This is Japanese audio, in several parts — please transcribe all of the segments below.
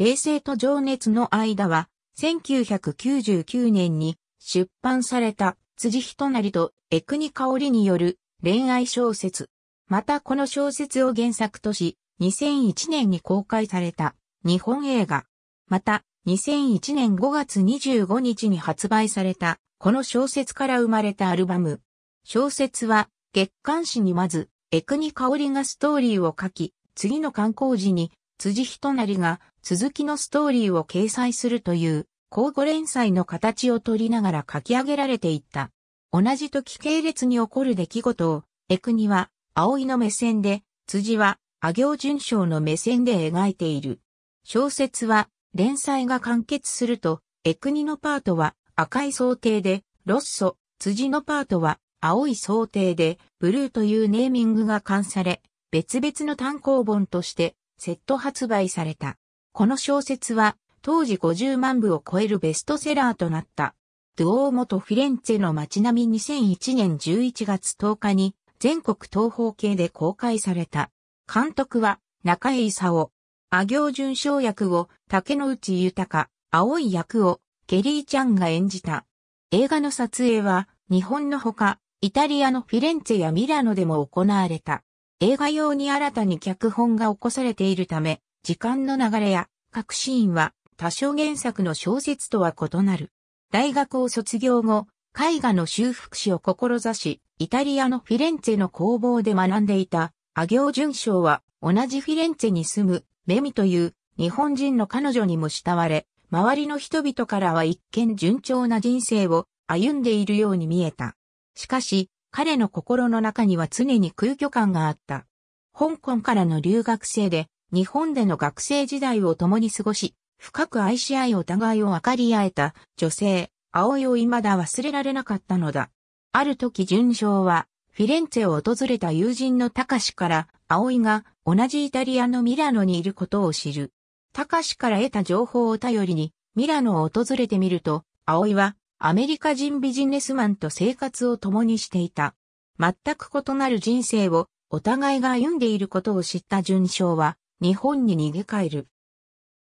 冷静と情熱の間は、1999年に出版された辻人成とエクニカオリによる恋愛小説。またこの小説を原作とし、2001年に公開された日本映画。また、2001年5月25日に発売されたこの小説から生まれたアルバム。小説は月刊誌にまず、エクニカオリがストーリーを書き、次の観光時に辻人成が続きのストーリーを掲載するという交互連載の形を取りながら書き上げられていった。同じ時系列に起こる出来事を、エクニは葵の目線で、辻は阿行順章の目線で描いている。小説は連載が完結すると、エクニのパートは赤い想定で、ロッソ、辻のパートは青い想定で、ブルーというネーミングが冠され、別々の単行本としてセット発売された。この小説は当時50万部を超えるベストセラーとなった。ドゥオーモとフィレンツェの街並み2001年11月10日に全国東方系で公開された。監督は中江勲。阿行順章役を竹野内豊、青い役をケリーちゃんが演じた。映画の撮影は日本のほかイタリアのフィレンツェやミラノでも行われた。映画用に新たに脚本が起こされているため、時間の流れや各シーンは多少原作の小説とは異なる。大学を卒業後、絵画の修復士を志し、イタリアのフィレンツェの工房で学んでいた、阿行淳章は同じフィレンツェに住む、メミという日本人の彼女にも慕われ、周りの人々からは一見順調な人生を歩んでいるように見えた。しかし、彼の心の中には常に空虚感があった。香港からの留学生で、日本での学生時代を共に過ごし、深く愛し合いお互いを分かり合えた女性、葵を未だ忘れられなかったのだ。ある時純章は、フィレンツェを訪れた友人の高志から、葵が同じイタリアのミラノにいることを知る。高志から得た情報を頼りに、ミラノを訪れてみると、葵はアメリカ人ビジネスマンと生活を共にしていた。全く異なる人生をお互いが歩んでいることを知った純章は日本に逃げ帰る。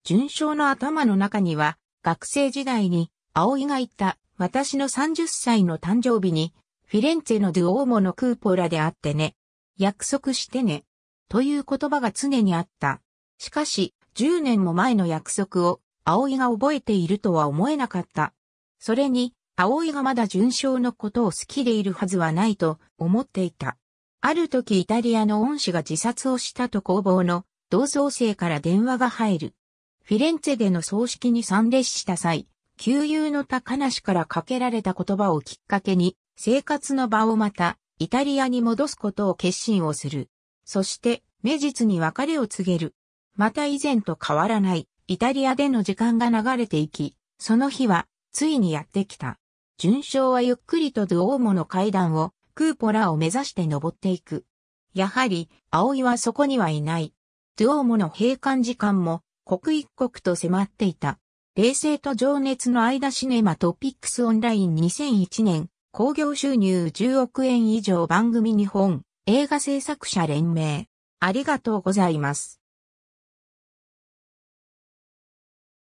純章の頭の中には学生時代に葵が言った私の30歳の誕生日にフィレンツェのドゥオーモのクーポラであってね。約束してね。という言葉が常にあった。しかし、10年も前の約束を葵が覚えているとは思えなかった。それに、葵がまだ純正のことを好きでいるはずはないと思っていた。ある時イタリアの恩師が自殺をしたと工房の同窓生から電話が入る。フィレンツェでの葬式に参列した際、旧友の高梨からかけられた言葉をきっかけに、生活の場をまた、イタリアに戻すことを決心をする。そして、目実に別れを告げる。また以前と変わらない、イタリアでの時間が流れていき、その日は、ついにやってきた。順将はゆっくりとドゥオーモの階段を、クーポラを目指して登っていく。やはり、葵はそこにはいない。ドゥオーモの閉館時間も、刻一刻と迫っていた。冷静と情熱の間シネマトピックスオンライン2001年、興行収入10億円以上番組日本、映画制作者連盟。ありがとうございます。